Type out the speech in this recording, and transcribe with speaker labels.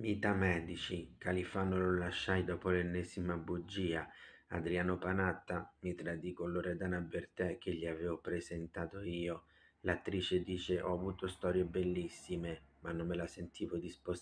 Speaker 1: Mita Medici, Califano lo lasciai dopo l'ennesima bugia, Adriano Panatta mi tradì con Loredana Bertè che gli avevo presentato io. L'attrice dice ho avuto storie bellissime, ma non me la sentivo di sposare.